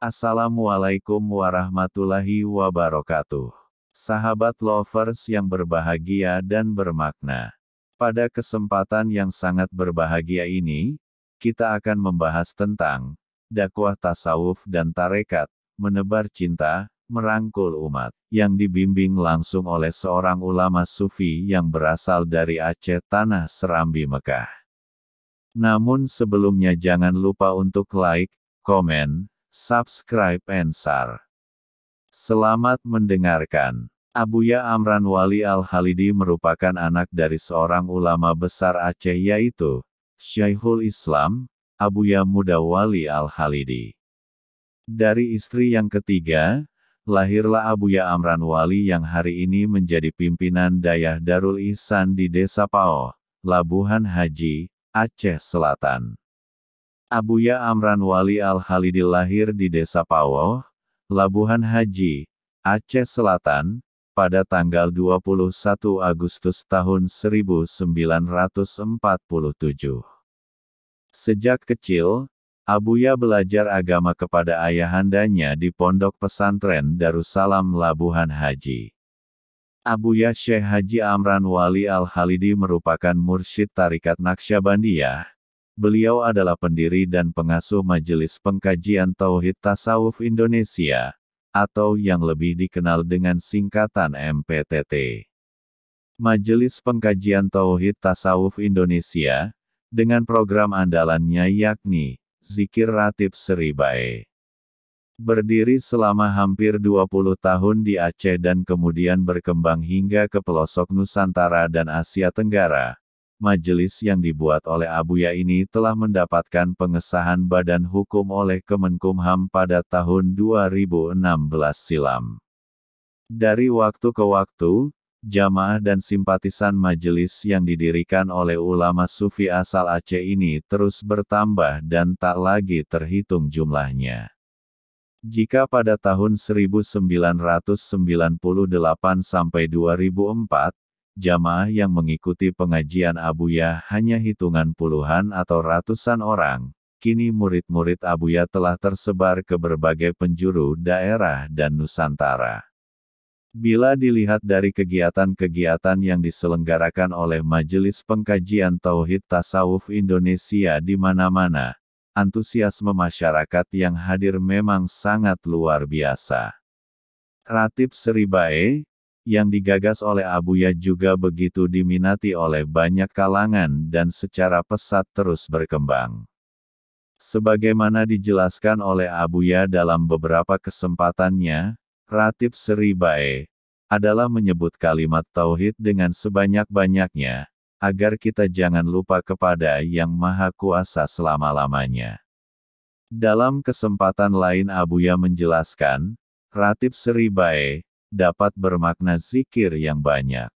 Assalamualaikum warahmatullahi wabarakatuh Sahabat lovers yang berbahagia dan bermakna Pada kesempatan yang sangat berbahagia ini kita akan membahas tentang dakwah tasawuf dan tarekat, menebar cinta, merangkul umat, yang dibimbing langsung oleh seorang ulama sufi yang berasal dari Aceh Tanah Serambi Mekah. Namun sebelumnya jangan lupa untuk like, komen, subscribe and share. Selamat mendengarkan. Abuya Amran Wali Al-Halidi merupakan anak dari seorang ulama besar Aceh yaitu Syaihul Islam, Abuya Muda Wali Al-Halidi. Dari istri yang ketiga, lahirlah Abuya Amran Wali yang hari ini menjadi pimpinan Dayah Darul Ihsan di Desa Pao, Labuhan Haji, Aceh Selatan. Abuya Amran Wali al halidi lahir di Desa Pao, Labuhan Haji, Aceh Selatan, pada tanggal 21 Agustus tahun 1947. Sejak kecil, Abuya belajar agama kepada ayahandanya di Pondok Pesantren Darussalam Labuhan Haji. Abuya Syekh Haji Amran Wali Al-Halidi merupakan mursyid tarikat Naksyabandiyah. Beliau adalah pendiri dan pengasuh Majelis Pengkajian Tauhid Tasawuf Indonesia, atau yang lebih dikenal dengan singkatan MPTT. Majelis Pengkajian Tauhid Tasawuf Indonesia, dengan program andalannya yakni Zikir Ratib Seribai. Berdiri selama hampir 20 tahun di Aceh dan kemudian berkembang hingga ke pelosok Nusantara dan Asia Tenggara, majelis yang dibuat oleh Abuya ini telah mendapatkan pengesahan badan hukum oleh Kemenkumham pada tahun 2016 silam. Dari waktu ke waktu, jamaah dan simpatisan majelis yang didirikan oleh ulama sufi asal Aceh ini terus bertambah dan tak lagi terhitung jumlahnya. Jika pada tahun 1998 sampai 2004, jamaah yang mengikuti pengajian Abuya hanya hitungan puluhan atau ratusan orang, kini murid-murid Abuya telah tersebar ke berbagai penjuru daerah dan Nusantara. Bila dilihat dari kegiatan-kegiatan yang diselenggarakan oleh Majelis Pengkajian Tauhid Tasawuf Indonesia di mana-mana, antusiasme masyarakat yang hadir memang sangat luar biasa. Ratib Seribae, yang digagas oleh Abuya juga begitu diminati oleh banyak kalangan dan secara pesat terus berkembang. Sebagaimana dijelaskan oleh Abuya dalam beberapa kesempatannya, Ratib Seribae adalah menyebut kalimat tauhid dengan sebanyak-banyaknya, agar kita jangan lupa kepada Yang Maha Kuasa selama-lamanya. Dalam kesempatan lain Abuya menjelaskan, Ratib Seribae dapat bermakna zikir yang banyak.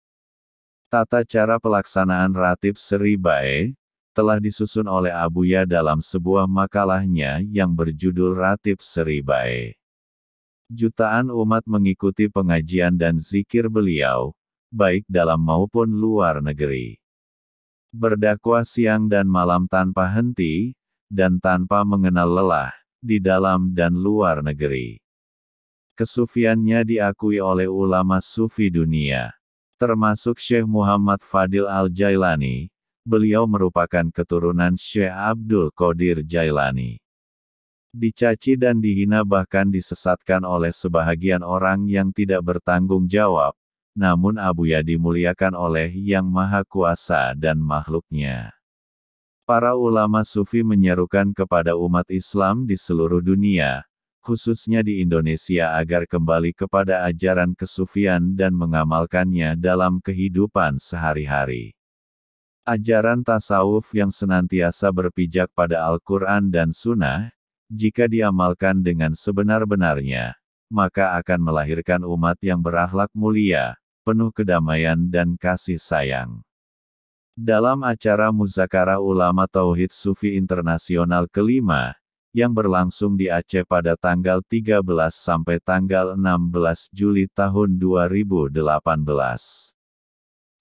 Tata cara pelaksanaan Ratib Seribae telah disusun oleh Abuya dalam sebuah makalahnya yang berjudul Ratib Seribae. Jutaan umat mengikuti pengajian dan zikir beliau, baik dalam maupun luar negeri. Berdakwah siang dan malam tanpa henti, dan tanpa mengenal lelah, di dalam dan luar negeri. Kesufiannya diakui oleh ulama sufi dunia. Termasuk Syekh Muhammad Fadil Al-Jailani, beliau merupakan keturunan Syekh Abdul Qadir Jailani dicaci dan dihina bahkan disesatkan oleh sebahagian orang yang tidak bertanggung jawab, namun Abuya dimuliakan oleh Yang Maha Kuasa dan makhluknya. Para ulama sufi menyerukan kepada umat Islam di seluruh dunia, khususnya di Indonesia agar kembali kepada ajaran kesufian dan mengamalkannya dalam kehidupan sehari-hari. Ajaran tasawuf yang senantiasa berpijak pada Al-Quran dan Sunnah, jika diamalkan dengan sebenar-benarnya, maka akan melahirkan umat yang berakhlak mulia, penuh kedamaian dan kasih sayang. Dalam acara Muzakarah Ulama Tauhid Sufi Internasional kelima, yang berlangsung di Aceh pada tanggal 13 sampai tanggal 16 Juli tahun 2018.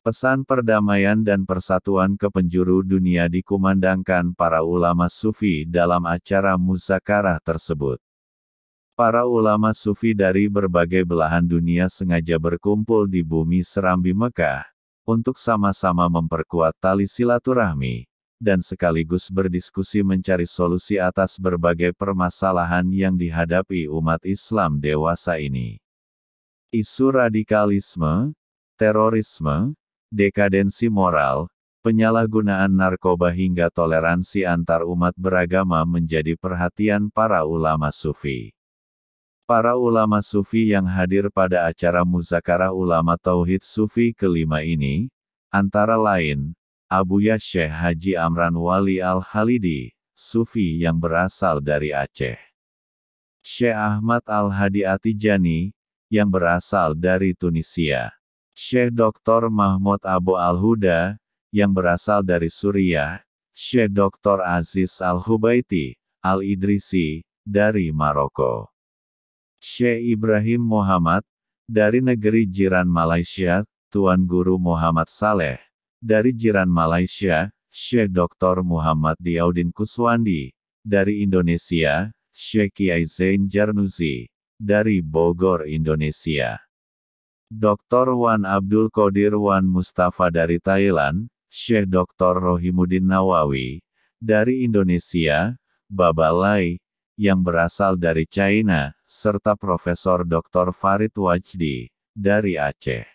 Pesan perdamaian dan persatuan ke penjuru dunia dikumandangkan para ulama sufi dalam acara muzakarah tersebut. Para ulama sufi dari berbagai belahan dunia sengaja berkumpul di bumi Serambi Mekah, untuk sama-sama memperkuat tali silaturahmi, dan sekaligus berdiskusi mencari solusi atas berbagai permasalahan yang dihadapi umat Islam dewasa ini. Isu radikalisme, terorisme, dekadensi moral, penyalahgunaan narkoba hingga toleransi antar umat beragama menjadi perhatian para ulama sufi. Para ulama sufi yang hadir pada acara muzakarah ulama tauhid sufi kelima ini, antara lain, Abu Yasheh Haji Amran Wali Al-Halidi, sufi yang berasal dari Aceh. Syekh Ahmad Al-Hadi Atijani, yang berasal dari Tunisia. Syekh Dr. Mahmud Abu Al-Huda, yang berasal dari Suriah, Syekh Dr. Aziz Al-Hubaiti, Al-Idrisi, dari Maroko. Syekh Ibrahim Muhammad, dari negeri jiran Malaysia, Tuan Guru Muhammad Saleh, dari jiran Malaysia, Syekh Dr. Muhammad Diaudin Kuswandi, dari Indonesia, Syekh Kiai Zain Jarnuzi, dari Bogor, Indonesia. Dr. Wan Abdul Qadir Wan Mustafa dari Thailand, Syekh Dr. Rohimuddin Nawawi, dari Indonesia, Babalai, yang berasal dari China, serta Profesor Dr. Farid Wajdi, dari Aceh.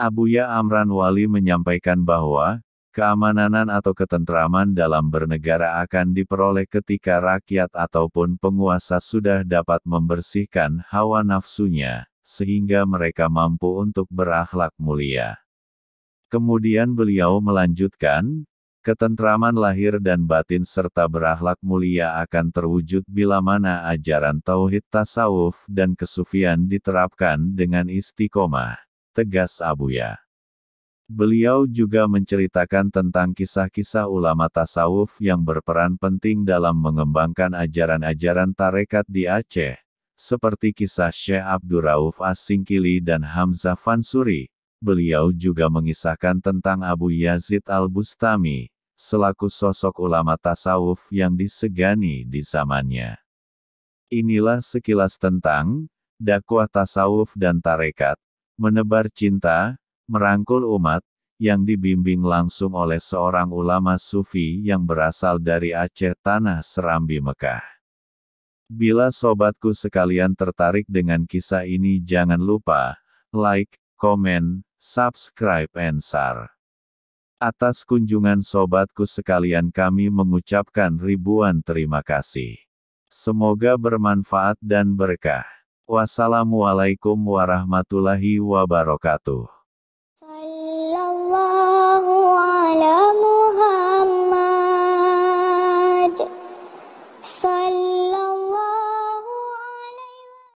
Abuya Amran Wali menyampaikan bahwa, keamanan atau ketentraman dalam bernegara akan diperoleh ketika rakyat ataupun penguasa sudah dapat membersihkan hawa nafsunya sehingga mereka mampu untuk berakhlak mulia. Kemudian beliau melanjutkan, ketentraman lahir dan batin serta berakhlak mulia akan terwujud bila mana ajaran tauhid tasawuf dan kesufian diterapkan dengan istiqomah, tegas Abuya. Beliau juga menceritakan tentang kisah-kisah ulama tasawuf yang berperan penting dalam mengembangkan ajaran-ajaran tarekat di Aceh, seperti kisah Syekh Abdurrauf As-Singkili dan Hamzah Fansuri. Beliau juga mengisahkan tentang Abu Yazid Al-Bustami, selaku sosok ulama tasawuf yang disegani di zamannya. Inilah sekilas tentang dakwah tasawuf dan tarekat, menebar cinta, merangkul umat, yang dibimbing langsung oleh seorang ulama sufi yang berasal dari Aceh Tanah Serambi Mekah. Bila sobatku sekalian tertarik dengan kisah ini jangan lupa, like, komen, subscribe and share. Atas kunjungan sobatku sekalian kami mengucapkan ribuan terima kasih. Semoga bermanfaat dan berkah. Wassalamualaikum warahmatullahi wabarakatuh.